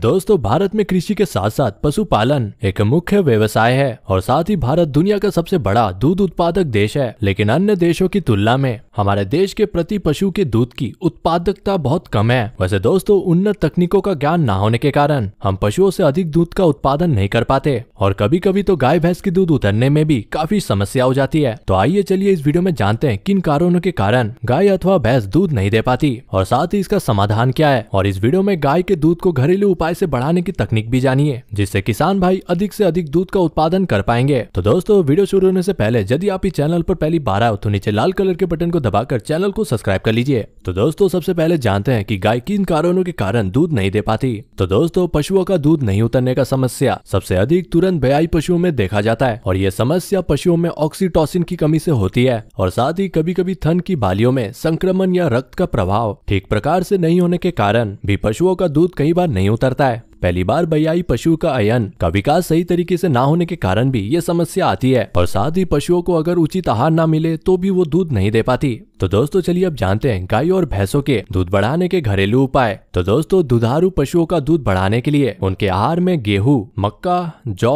दोस्तों भारत में कृषि के साथ साथ पशुपालन एक मुख्य व्यवसाय है और साथ ही भारत दुनिया का सबसे बड़ा दूध उत्पादक देश है लेकिन अन्य देशों की तुलना में हमारे देश के प्रति पशु के दूध की उत्पादकता बहुत कम है वैसे दोस्तों उन्नत तकनीकों का ज्ञान न होने के कारण हम पशुओं से अधिक दूध का उत्पादन नहीं कर पाते और कभी कभी तो गाय भैंस की दूध उतरने में भी काफी समस्या हो जाती है तो आइए चलिए इस वीडियो में जानते हैं किन कारणों के कारण गाय अथवा भैंस दूध नहीं दे पाती और साथ ही इसका समाधान क्या है और इस वीडियो में गाय के दूध को घरेलू उपाय से बढ़ाने की तकनीक भी जानिए जिससे किसान भाई अधिक से अधिक दूध का उत्पादन कर पाएंगे तो दोस्तों वीडियो शुरू होने से पहले यदि आप इस चैनल पर पहली बार आए तो नीचे लाल कलर के बटन को दबाकर चैनल को सब्सक्राइब कर लीजिए तो दोस्तों सबसे पहले जानते हैं कि गाय किन कारणों के कारण दूध नहीं दे पाती तो दोस्तों पशुओं का दूध नहीं उतरने का समस्या सबसे अधिक तुरंत बयाई पशुओं में देखा जाता है और ये समस्या पशुओं में ऑक्सीटोसिन की कमी से होती है और साथ ही कभी कभी थन की बालियों में संक्रमण या रक्त का प्रभाव ठीक प्रकार से नहीं होने के कारण भी पशुओं का दूध कई बार नहीं उतर करता है पहली बार बयाई पशु का अयन का विकास सही तरीके से ना होने के कारण भी ये समस्या आती है और साथ ही पशुओं को अगर उचित आहार ना मिले तो भी वो दूध नहीं दे पाती तो दोस्तों चलिए अब जानते हैं गाय और भैंसों के दूध बढ़ाने के घरेलू उपाय तो दोस्तों दुधारू पशुओं का दूध बढ़ाने के लिए उनके आहार में गेहूं मक्का जौ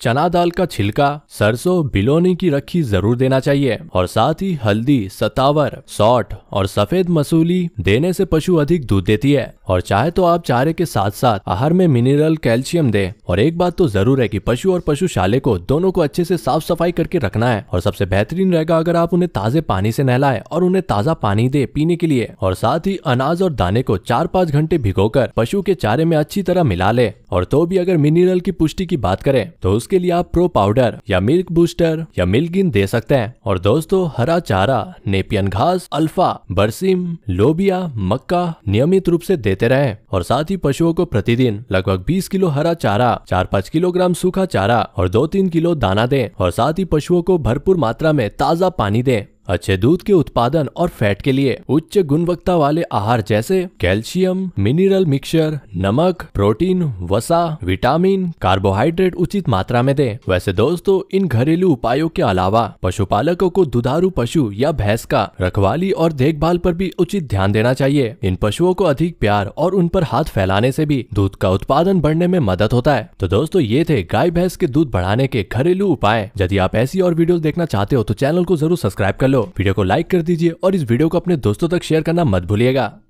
चना दाल का छिलका सरसों बिलोनी की रखी जरूर देना चाहिए और साथ ही हल्दी सतावर सॉट और सफेद मसूली देने से पशु अधिक दूध देती है और चाहे तो आप चारे के साथ साथ आहार में मिनरल कैल्शियम दे और एक बात तो जरूर है कि पशु और पशुशाले को दोनों को अच्छे से साफ सफाई करके रखना है और सबसे बेहतरीन रहेगा अगर आप उन्हें ताजे पानी से नहलाए और उन्हें ताजा पानी दे पीने के लिए और साथ ही अनाज और दाने को चार पाँच घंटे भिगो पशु के चारे में अच्छी तरह मिला ले और तो भी अगर मिनरल की पुष्टि की बात करें तो उसके लिए आप प्रो पाउडर या मिल्क बूस्टर या मिल्किन दे सकते हैं और दोस्तों हरा चारा नेपियन घास अल्फा बरसीम लोबिया मक्का नियमित रूप से देते रहे और साथ ही पशुओं को प्रतिदिन लगभग 20 किलो हरा चारा चार पाँच किलोग्राम सूखा चारा और दो तीन किलो दाना दें और साथ ही पशुओं को भरपूर मात्रा में ताज़ा पानी दें अच्छे दूध के उत्पादन और फैट के लिए उच्च गुणवत्ता वाले आहार जैसे कैल्शियम मिनरल मिक्सचर नमक प्रोटीन वसा विटामिन कार्बोहाइड्रेट उचित मात्रा में दे वैसे दोस्तों इन घरेलू उपायों के अलावा पशुपालकों को दुधारू पशु या भैंस का रखवाली और देखभाल पर भी उचित ध्यान देना चाहिए इन पशुओं को अधिक प्यार और उन पर हाथ फैलाने से भी दूध का उत्पादन बढ़ने में मदद होता है तो दोस्तों ये थे गाय भैंस के दूध बढ़ाने के घरेलू उपाय यदि आप ऐसी और वीडियो देखना चाहते हो तो चैनल को जरूर सब्सक्राइब कर लो वीडियो को लाइक कर दीजिए और इस वीडियो को अपने दोस्तों तक शेयर करना मत भूलिएगा